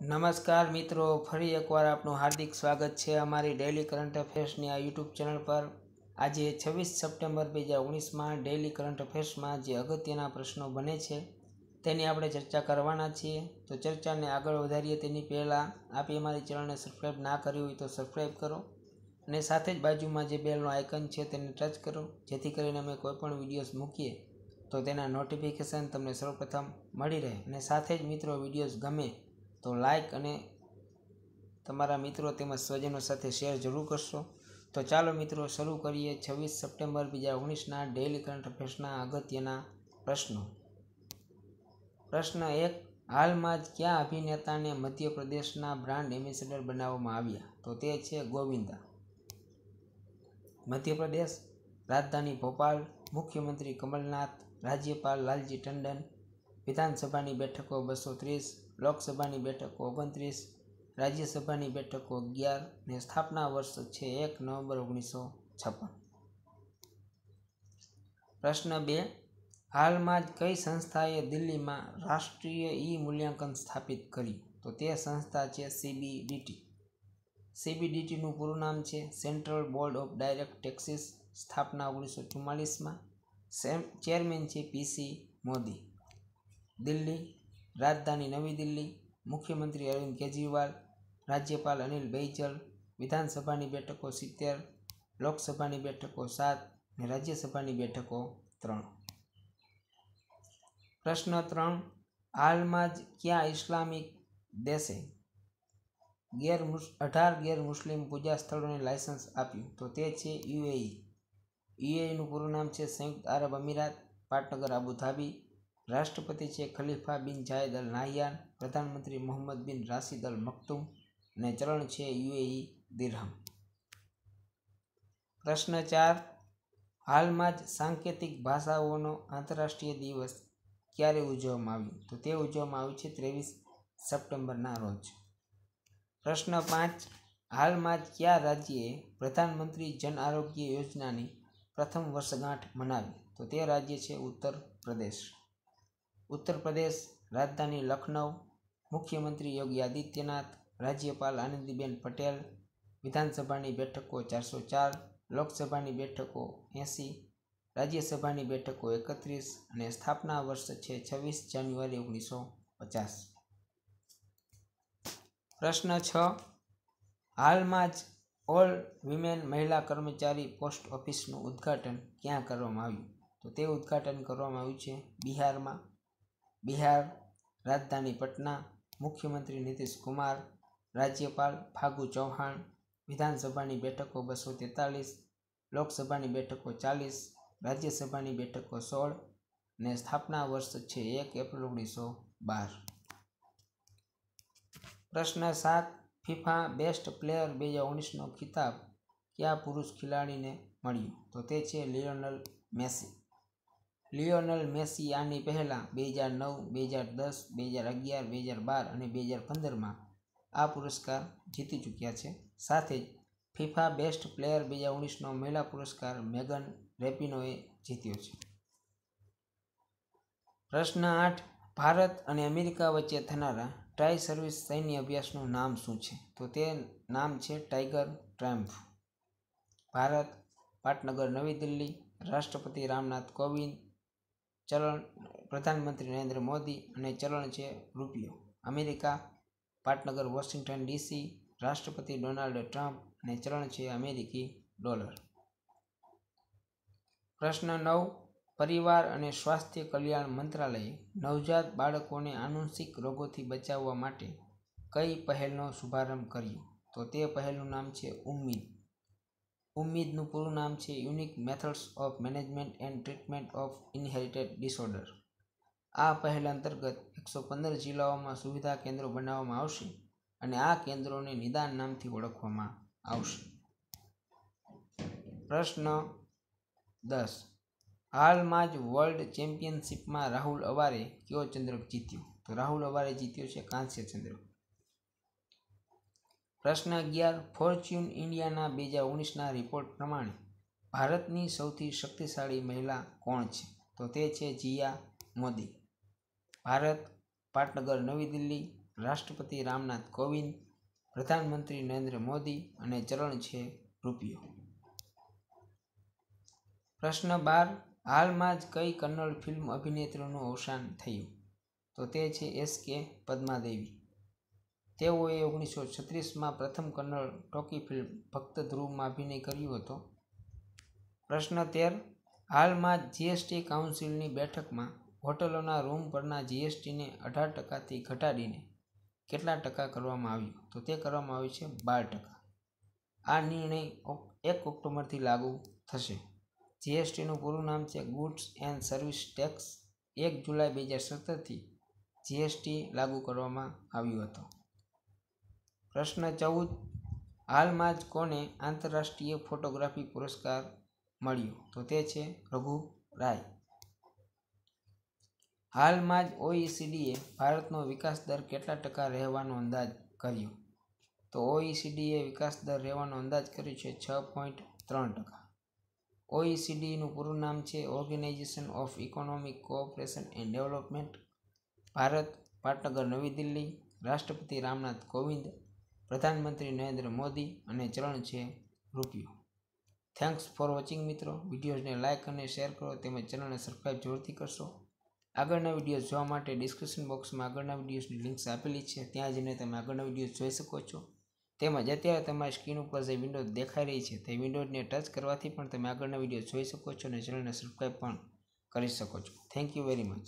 નમસ્કાર મિત્રો ફરી એકવાર આપનું હાર્દિક સ્વાગત છે અમારી ડેઇલી કરંટ અફેર્સની આ યુટ્યુબ ચેનલ પર આજે છવ્વીસ સપ્ટેમ્બર બે હજાર ઓગણીસમાં ડેઇલી કરંટ અફેર્સમાં જે અગત્યના પ્રશ્નો બને છે તેની આપણે ચર્ચા કરવાના છીએ તો ચર્ચાને આગળ વધારીએ તેની પહેલાં આપે અમારી ચેનલને સબસ્ક્રાઈબ ના કરી હોય તો સબસ્ક્રાઈબ કરો અને સાથે જ બાજુમાં જે બેલનો આઇકન છે તેને ટચ કરો જેથી કરીને અમે કોઈપણ વિડીયોઝ મૂકીએ તો તેના નોટિફિકેશન તમને સૌપ્રથમ મળી રહે અને સાથે જ મિત્રો વિડીયોઝ ગમે તો લાઇક અને તમારા મિત્રો તેમજ સ્વજનો સાથે શેર જરૂર કરશો તો ચાલો મિત્રો શરૂ કરીએ છવ્વીસ સપ્ટેમ્બર બે હજાર ઓગણીસના ડેઇલી કરંટ અફેર્સના અગત્યના પ્રશ્નો પ્રશ્ન એક હાલમાં જ કયા અભિનેતાને મધ્યપ્રદેશના બ્રાન્ડ એમ્બેસેડર બનાવવામાં આવ્યા તો તે છે ગોવિંદા મધ્યપ્રદેશ રાજધાની ભોપાલ મુખ્યમંત્રી કમલનાથ રાજ્યપાલ લાલજી ટંડન વિધાનસભાની બેઠકો બસો ત્રીસ લોકસભાની બેઠકો ઓગણત્રીસ રાજ્યસભાની બેઠકો અગિયાર ને સ્થાપના વર્ષ છે એક નવેમ્બર ઓગણીસો છપ્પન પ્રશ્ન બે હાલમાં જ કઈ સંસ્થાએ દિલ્હીમાં રાષ્ટ્રીય ઈ મૂલ્યાંકન સ્થાપિત કર્યું તો તે સંસ્થા છે સીબીડીટી સીબીડીટીનું પૂરું નામ છે central board of direct taxes સ્થાપના ઓગણીસો ચુમ્માલીસમાં ચેરમેન છે પીસી મોદી દિલ્હી રાજધાની નવી દિલ્હી મુખ્યમંત્રી અરવિંદ કેજરીવાલ રાજ્યપાલ અનિલ બૈજલ વિધાનસભાની બેઠકો સિત્તેર લોકસભાની બેઠકો સાત અને રાજ્યસભાની બેઠકો ત્રણ પ્રશ્ન ત્રણ હાલમાં જ ક્યાં ઇસ્લામિક દેશે ગેર અઢાર ગેર મુસ્લિમ પૂજા સ્થળોને લાયસન્સ આપ્યું તો તે છે યુએઈ યુએઈનું પૂરું નામ છે સંયુક્ત આરબ અમીરાત પાટનગર આબુધાબી રાષ્ટ્રપતિ છે ખલીફા બિન જાયદ અલ નાહયાન પ્રધાનમંત્રી મોહમ્મદ બિન રાશિદ અલ મક્તુમ અને ચલણ છે યુએઈ દિરહમ પ્રશ્ન ચાર હાલમાં જ સાંકેતિક ભાષાઓનો આંતરરાષ્ટ્રીય દિવસ ક્યારે ઉજવવામાં આવ્યો તો તે ઉજવવામાં આવ્યું છે ત્રેવીસ સપ્ટેમ્બરના રોજ પ્રશ્ન પાંચ હાલમાં જ કયા રાજ્યએ પ્રધાનમંત્રી જન આરોગ્ય યોજનાની પ્રથમ વર્ષગાંઠ મનાવી તો તે રાજ્ય છે ઉત્તર પ્રદેશ ઉત્તર પ્રદેશ રાજધાની લખનઉ મુખ્યમંત્રી યોગી આદિત્યનાથ રાજ્યપાલ આનંદીબેન પટેલ વિધાનસભાની બેઠકો ચારસો ચાર લોકસભાની બેઠકો એંસી રાજ્યસભાની બેઠકો એકત્રીસ અને સ્થાપના વર્ષ છે છવ્વીસ જાન્યુઆરી ઓગણીસો પચાસ પ્રશ્ન છ હાલમાં જ ઓલ વિમેન મહિલા કર્મચારી પોસ્ટ ઓફિસનું ઉદ્ઘાટન ક્યાં કરવામાં આવ્યું તો તે ઉદ્ઘાટન કરવામાં આવ્યું છે બિહારમાં બિહાર રાજધાની પટના મુખ્યમંત્રી નીતિશ કુમાર રાજ્યપાલ ફાગુ ચૌહાણ વિધાનસભાની બેઠકો બસો તેતાલીસ લોકસભાની બેઠકો ચાલીસ રાજ્યસભાની બેઠકો સોળ ને સ્થાપના વર્ષ છે એક એપ્રિલ ઓગણીસો બાર પ્રશ્ન સાત ફિફા બેસ્ટ પ્લેયર બે હજાર ઓગણીસનો ખિતાબ કયા પુરુષ ખેલાડીને મળ્યું તો તે છે લિયોનલ મેસી લિયોનલ મેસી આની પહેલાં બે હજાર નવ બે હજાર દસ બે હજાર અગિયાર બે હજાર બાર અને બે હજાર પંદરમાં આ પુરસ્કાર જીતી ચૂક્યા છે સાથે જ ફિફા બેસ્ટ પ્લેયર બે હજાર ઓગણીસનો મહિલા પુરસ્કાર મેગન રેપિનોએ જીત્યો છે પ્રશ્ન આઠ ભારત અને અમેરિકા વચ્ચે થનારા ટ્રાય સર્વિસ સૈન્ય અભ્યાસનું નામ શું છે તો તે નામ છે ટાઈગર ટ્રામ્ફ ભારત પાટનગર નવી દિલ્હી રાષ્ટ્રપતિ રામનાથ કોવિંદ ચલણ પ્રધાનમંત્રી નરેન્દ્ર મોદી અને ચલણ છે રૂપિયો અમેરિકા પાટનગર વોશિંગ્ટન ડીસી રાષ્ટ્રપતિ ડોનાલ્ડ ટ્રમ્પ અને ચલણ છે અમેરિકી ડોલર પ્રશ્ન નવ પરિવાર અને સ્વાસ્થ્ય કલ્યાણ મંત્રાલયે નવજાત બાળકોને આનુવંશિક રોગોથી બચાવવા માટે કઈ પહેલનો શુભારંભ કર્યો તો તે પહેલનું નામ છે ઉમ્મીદ ઉમ્મીદનું પૂરું નામ છે unique methods of management and treatment of inherited disorder આ પહેલ અંતર્ગત એકસો પંદર જિલ્લાઓમાં સુવિધા કેન્દ્રો બનાવવામાં આવશે અને આ કેન્દ્રોને નિદાન નામથી ઓળખવામાં આવશે પ્રશ્ન દસ હાલમાં જ વર્લ્ડ ચેમ્પિયનશિપમાં રાહુલ અવારે કયો ચંદ્રક જીત્યો તો રાહુલ અવારે જીત્યો છે કાંસ્ય ચંદ્રક પ્રશ્ન અગિયાર ફોર્ચ્યુન ઇન્ડિયાના બે હજાર ઓગણીસના રિપોર્ટ પ્રમાણે ભારતની સૌથી શક્તિશાળી મહિલા કોણ છે તો તે છે જીયા મોદી ભારત પાટનગર નવી દિલ્હી રાષ્ટ્રપતિ રામનાથ કોવિંદ પ્રધાનમંત્રી નરેન્દ્ર મોદી અને ચરણ છે રૂપિયો પ્રશ્ન બાર હાલમાં જ કઈ કન્નડ ફિલ્મ અભિનેત્રીનું અવસાન થયું તો તે છે એસ કે પદ્માદેવી તેઓએ ઓગણીસો છત્રીસમાં પ્રથમ કન્નડ ટોકી ફિલ્મ ભક્ત ધ્રુવમાં અભિનય કર્યો હતો પ્રશ્ન તેર હાલમાં જીએસટી કાઉન્સિલની બેઠકમાં હોટલોના રૂમ પરના જીએસટીને અઢાર ટકાથી ઘટાડીને કેટલા ટકા કરવામાં આવ્યું તો તે કરવામાં આવ્યું છે બાર ટકા આ નિર્ણય એક ઓક્ટોબરથી લાગુ થશે જીએસટીનું પૂરું નામ છે ગુડ્સ એન્ડ સર્વિસ ટેક્સ એક જુલાઈ બે હજાર સત્તરથી જીએસટી લાગુ કરવામાં આવ્યો હતો પ્રશ્ન ચૌદ હાલમાં જ કોને આંતરરાષ્ટ્રીય ફોટોગ્રાફી પુરસ્કાર મળ્યો તો તે છે રઘુ રાય હાલમાં જ ઓઈસીડીએ ભારતનો વિકાસ દર કેટલા ટકા રહેવાનો અંદાજ કર્યો તો ઓઈસીડીએ વિકાસ દર રહેવાનો અંદાજ કર્યો છે છ પોઈન્ટ ત્રણ ટકા ઓઈસીડીનું પૂરું નામ છે organisation of economic cooperation and development Bharat પાટનગર નવી દિલ્હી રાષ્ટ્રપતિ રામનાથ કોવિંદ પ્રધાનમંત્રી નરેન્દ્ર મોદી અને ચલણ છે રૂપિયો થેન્ક્સ ફોર વોચિંગ મિત્રો વિડીયોઝને લાઇક અને શેર કરો તેમજ ચેનલને સબસ્ક્રાઈબ જરૂરથી કરશો આગળના વિડીયોઝ જોવા માટે ડિસ્ક્રિપ્શન બોક્સમાં આગળના વિડીયોઝની લિંક્સ આપેલી છે ત્યાં જઈને તમે આગળના વિડીયો જોઈ શકો છો તેમજ અત્યારે તમારી સ્ક્રીન ઉપર જે વિન્ડો દેખાઈ રહી છે તે વિન્ડોને ટચ કરવાથી પણ તમે આગળના વિડીયો જોઈ શકો છો અને ચેનલને સબસ્ક્રાઈબ પણ કરી શકો છો થેન્ક યુ વેરી મચ